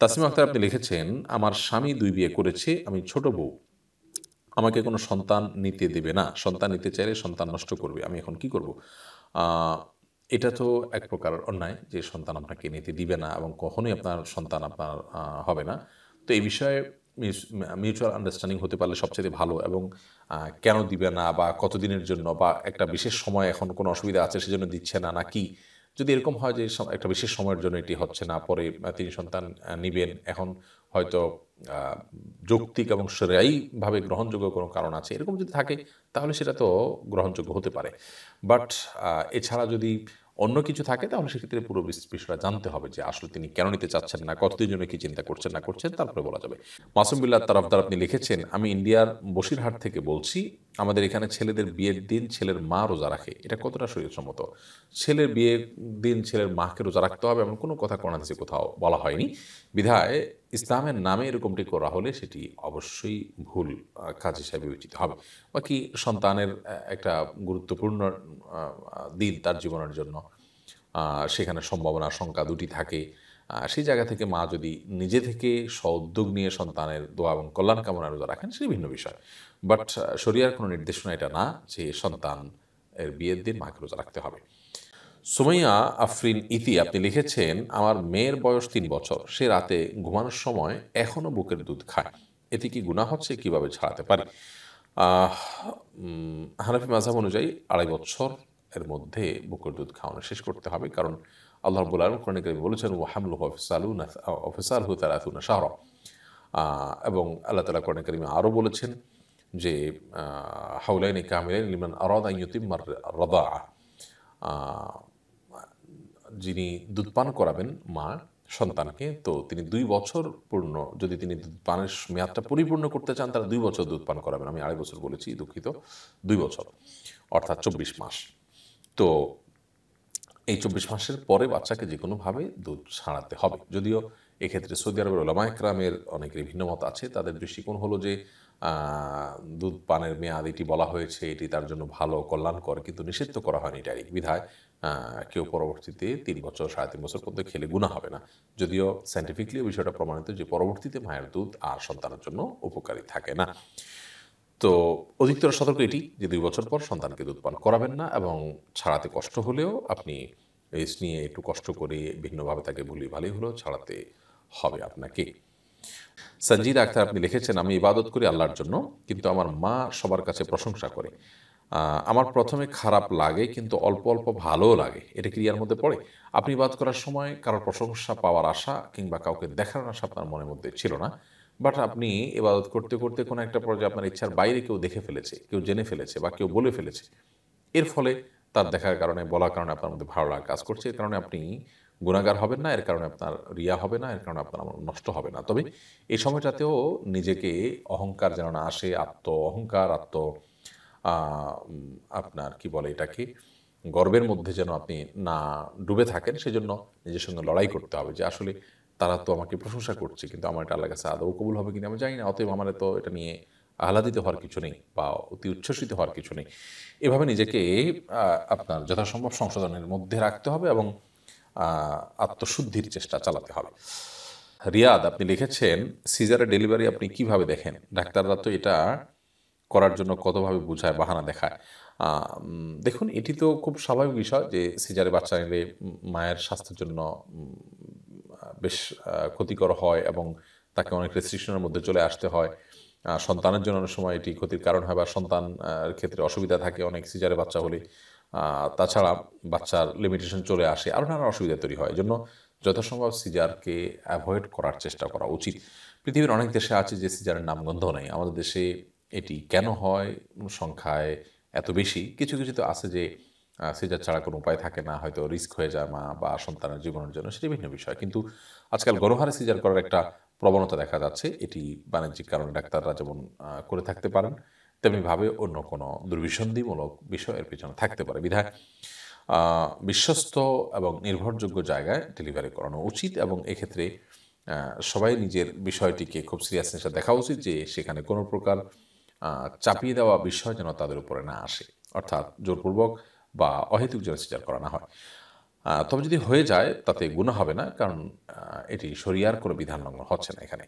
তাসিম আক্তার আপনি লিখেছেন আমার স্বামী দুই বিয়ে করেছে আমি ছোট বউ আমাকে কোনো সন্তান নিতে দেবে না সন্তান নিতে চাইলে সন্তান নষ্ট করবে আমি এখন কি করব এটা তো এক প্রকার অন্যায় যে সন্তান আপনাকে নিতে দিবে না এবং কখনোই আপনার সন্তান আপনার হবে না তো এই বিষয়ে মিউচুয়াল আন্ডারস্ট্যান্ডিং হতে পারলে সবচেয়ে ভালো এবং কেন দিবে না বা কতদিনের জন্য বা একটা বিশেষ সময় এখন কোনো অসুবিধা আছে সেজন্য দিচ্ছে না না কি যদি এরকম হয় যে একটা বিশেষ সময়ের জন্য এটি হচ্ছে না পরে তিনি সন্তান নিবেন এখন হয়তো যৌক্তিক এবং সেরাইভাবে গ্রহণযোগ্য কোনো কারণ আছে এরকম যদি থাকে তাহলে সেটা তো গ্রহণযোগ্য হতে পারে বাট এছাড়া যদি অন্য কিছু থাকে তাহলে সেক্ষেত্রে পুরো বিষয়টা জানতে হবে যে আসলে তিনি কেন নিতে চাচ্ছেন না কতদিন জন্য কি চিন্তা করছেন না করছেন তারপরে বলা যাবে মাসুম বিল্লাহ তারফদার আপনি লিখেছেন আমি ইন্ডিয়ার বসিরহাট থেকে বলছি আমাদের এখানে ছেলেদের বিয়ের দিন ছেলের মা রোজা রাখে এটা কতটা শরীরসম্মত ছেলের বিয়ের দিন ছেলের মাকে রোজা রাখতে হবে এমন কোনো কথা আছে কোথাও বলা হয়নি বিধায় ইসলামের নামে এরকমটি করা হলে সেটি অবশ্যই ভুল কাজ হিসাবে বিবেচিত হবে বাকি সন্তানের একটা গুরুত্বপূর্ণ দিন তার জীবনের জন্য সেখানে সম্ভাবনা আশঙ্কা দুটি থাকে সেই জায়গা থেকে মা যদি নিজে থেকে উদ্যোগ নিয়ে সন্তানের দোয়া এবং কল্যাণ কামনা রোজা রাখেন সেটি ভিন্ন বিষয় বাট শরিয়ার কোনো নির্দেশনা এটা না যে সন্তান এর বিয়ের দিন মাকে রোজা রাখতে হবে সুমাইয়া আফরিন ইতি আপনি লিখেছেন আমার মেয়ের বয়স তিন বছর সে রাতে ঘুমানোর সময় এখনও বুকের দুধ খায় এতে কি গুণা হচ্ছে কিভাবে ছাড়াতে পারি হানাফি মাঝাব অনুযায়ী আড়াই বছর এর মধ্যে বুকের দুধ খাওয়ানো শেষ করতে হবে কারণ আল্লাহ রব্বুল আলম কোরআন করিম বলেছেন ওয়াহামলু অফিসালু অফিসাল হু তার এবং আল্লাহ তালা কোরআন করিমে আরও বলেছেন যে হাউলাইনি কামিলাইন ইমান আরদিমার রদা যিনি দুধ পান করাবেন মা সন্তানকে তো তিনি দুই বছর পূর্ণ যদি তিনি দুধ পানের মেয়াদটা পরিপূর্ণ করতে চান তাহলে দুই বছর দুধ পান করাবেন আমি আড়াই বছর বলেছি দুঃখিত দুই বছর অর্থাৎ চব্বিশ মাস তো এই চব্বিশ মাসের পরে বাচ্চাকে যে কোনোভাবে দুধ ছাড়াতে হবে যদিও এক্ষেত্রে সৌদি আরবের ওলামা একরামের অনেকের ভিন্ন মত আছে তাদের দৃষ্টিকোণ হলো যে দুধ পানের মেয়াদ এটি বলা হয়েছে এটি তার জন্য ভালো কল্যাণকর কিন্তু নিষিদ্ধ করা হয়নি ডাইরেক্ট বিধায় কেউ পরবর্তীতে তিন বছর সাড়ে তিন বছর পর্যন্ত খেলে গুণা হবে না যদিও সাইন্টিফিকলিও বিষয়টা প্রমাণিত যে পরবর্তীতে মায়ের দুধ আর সন্তানের জন্য উপকারী থাকে না তো অধিকতর সতর্ক এটি যে দুই বছর পর সন্তানকে দুধপান করাবেন না এবং ছাড়াতে কষ্ট হলেও আপনি এস নিয়ে একটু কষ্ট করে ভিন্নভাবে তাকে ভুলি ভালোই হলেও ছাড়াতে হবে আপনাকে সঞ্জিদ আক্তার আপনি লিখেছেন আমি ইবাদত করি আল্লাহর জন্য কিন্তু আমার মা সবার কাছে প্রশংসা করে আমার প্রথমে খারাপ লাগে কিন্তু অল্প অল্প ভালোও লাগে এটা ক্রিয়ার মধ্যে পড়ে আপনি বাদ করার সময় কারোর প্রশংসা পাওয়ার আশা কিংবা কাউকে দেখানোর আশা আপনার মনের মধ্যে ছিল না বাট আপনি এবাদত করতে করতে কোনো একটা পর্যায়ে আপনার ইচ্ছার বাইরে কেউ দেখে ফেলেছে কেউ জেনে ফেলেছে বা কেউ বলে ফেলেছে এর ফলে তার দেখার কারণে বলার কারণে আপনার মধ্যে ভালো লাগা কাজ করছে এর কারণে আপনি গুণাগার হবেন না এর কারণে আপনার রিয়া হবে না এর কারণে আপনার নষ্ট হবে না তবে এই সময়টাতেও নিজেকে অহংকার যেন না আসে আত্ম অহংকার আত্ম আপনার কি বলে এটাকে গর্বের মধ্যে যেন আপনি না ডুবে থাকেন সেজন্য নিজের সঙ্গে লড়াই করতে হবে যে আসলে তারা তো আমাকে প্রশংসা করছে কিন্তু আমার এটা আল্লাহ কাছে আদৌ কবুল হবে কিনা আমি জানি না অতএব আমার তো এটা নিয়ে আহ্লাদিত হওয়ার কিছু নেই বা অতি উচ্ছ্বসিত হওয়ার কিছু নেই এভাবে নিজেকে আপনার যথাসম্ভব সংশোধনের মধ্যে রাখতে হবে এবং আত্মশুদ্ধির চেষ্টা চালাতে হবে রিয়াদ আপনি লিখেছেন সিজারের ডেলিভারি আপনি কিভাবে দেখেন ডাক্তাররা তো এটা করার জন্য কতভাবে বোঝায় বাহানা দেখায় দেখুন এটি তো খুব স্বাভাবিক বিষয় যে সিজারে বাচ্চা নিলে মায়ের স্বাস্থ্যের জন্য বেশ ক্ষতিকর হয় এবং তাকে অনেক রেস্ট্রিকশনের মধ্যে চলে আসতে হয় সন্তানের জন্য অনেক সময় এটি ক্ষতির কারণ হয় বা সন্তান ক্ষেত্রে অসুবিধা থাকে অনেক সিজারে বাচ্চা হলে তাছাড়া বাচ্চার লিমিটেশন চলে আসে আরও নানা অসুবিধা তৈরি হয় জন্য যথাসম্ভব সিজারকে অ্যাভয়েড করার চেষ্টা করা উচিত পৃথিবীর অনেক দেশে আছে যে সিজারের নামগন্ধ নেই আমাদের দেশে এটি কেন হয় সংখ্যায় এত বেশি কিছু কিছু তো আছে যে সিজার ছাড়া কোনো উপায় থাকে না হয়তো রিস্ক হয়ে যায় মা বা সন্তানের জীবনের জন্য সেটি ভিন্ন বিষয় কিন্তু আজকাল গরহারে সিজার করার একটা প্রবণতা দেখা যাচ্ছে এটি বাণিজ্যিক কারণে ডাক্তাররা যেমন করে থাকতে পারেন তেমনিভাবে অন্য কোনো দুর্বিসন্ধিমূলক বিষয়ের পিছনে থাকতে পারে বিধায় বিশ্বস্ত এবং নির্ভরযোগ্য জায়গায় ডেলিভারি করানো উচিত এবং এক্ষেত্রে সবাই নিজের বিষয়টিকে খুব সিরিয়াসনেস দেখা উচিত যে সেখানে কোনো প্রকার চাপিয়ে দেওয়া বিষয় যেন তাদের উপরে না আসে অর্থাৎ জোরপূর্বক বা অহেতুক যেন সিজার করা না হয় তবে যদি হয়ে যায় তাতে গুণা হবে না কারণ এটি শরিয়ার কোনো বিধান লঙ্ঘন হচ্ছে না এখানে